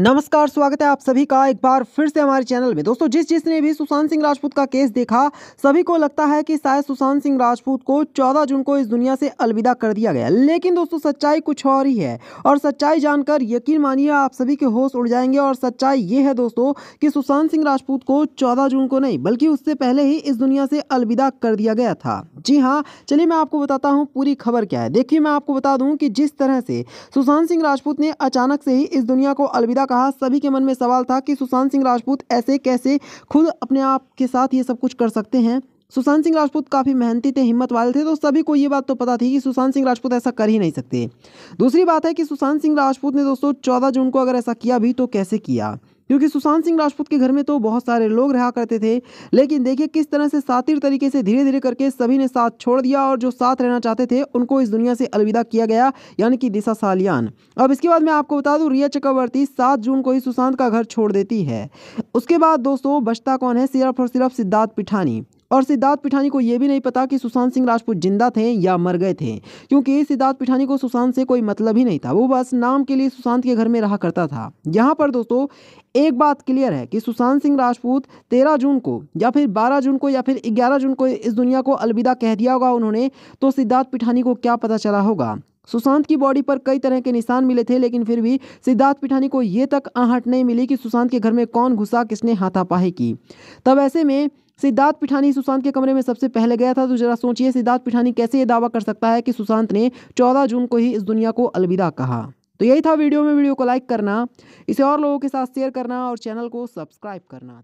नमस्कार स्वागत है आप सभी का एक बार फिर से हमारे चैनल में दोस्तों जिस जिसने भी सुशांत सिंह राजपूत का केस देखा सभी को लगता है कि शायद सुशांत सिंह राजपूत को 14 जून को इस दुनिया से अलविदा कर दिया गया लेकिन दोस्तों सच्चाई कुछ और ही है और सच्चाई जानकर यकीन मानिए आप सभी के होश उड़ जाएंगे और सच्चाई ये है दोस्तों कि सुशांत सिंह राजपूत को चौदह जून को नहीं बल्कि उससे पहले ही इस दुनिया से अलविदा कर दिया गया था जी हाँ चलिए मैं आपको बताता हूँ पूरी खबर क्या है देखिए मैं आपको बता दूँ कि जिस तरह से सुशांत सिंह राजपूत ने अचानक से ही इस दुनिया को अलविदा कहा सभी के मन में सवाल था कि सुशांत सिंह राजपूत ऐसे कैसे खुद अपने आप के साथ ये सब कुछ कर सकते हैं सुशांत सिंह राजपूत काफ़ी मेहनती थे हिम्मत वाले थे तो सभी को ये बात तो पता थी कि सुशांत सिंह राजपूत ऐसा कर ही नहीं सकते दूसरी बात है कि सुशांत सिंह राजपूत ने दोस्तों चौदह जून को अगर ऐसा किया भी तो कैसे किया क्योंकि सुशांत सिंह राजपूत के घर में तो बहुत सारे लोग रहा करते थे लेकिन देखिए किस तरह से सातिर तरीके से धीरे धीरे करके सभी ने साथ छोड़ दिया और जो साथ रहना चाहते थे उनको इस दुनिया से अलविदा किया गया यानी कि दिशा सालियान अब इसके बाद मैं आपको बता दूँ रिया चक्रवर्ती सात जून को ही सुशांत का घर छोड़ देती है उसके बाद दोस्तों बचता कौन है सिर्फ और सिर्फ सिद्धार्थ पिठानी और सिद्धार्थ पिठानी को यह भी नहीं पता कि सुशांत सिंह राजपूत जिंदा थे या मर गए थे क्योंकि सिद्धार्थ पिठानी को सुशांत से कोई मतलब ही नहीं था वो बस नाम के लिए सुशांत के घर में रहा करता था यहाँ पर दोस्तों एक बात क्लियर है कि सुशांत सिंह राजपूत तेरह जून को या फिर बारह जून को या फिर ग्यारह जून को इस दुनिया को अलविदा कह दिया होगा उन्होंने तो सिद्धार्थ पिठानी को क्या पता चला होगा सुशांत की बॉडी पर कई तरह के निशान मिले थे लेकिन फिर भी सिद्धार्थ पिठानी को ये तक आहट नहीं मिली कि सुशांत के घर में कौन घुसा किसने हाथापाही की तब ऐसे में सिद्धार्थ पिठानी सुशांत के कमरे में सबसे पहले गया था तो जरा सोचिए सिद्धार्थ पिठानी कैसे ये दावा कर सकता है कि सुशांत ने चौदह जून को ही इस दुनिया को अलविदा कहा तो यही था वीडियो में वीडियो को लाइक करना इसे और लोगों के साथ शेयर करना और चैनल को सब्सक्राइब करना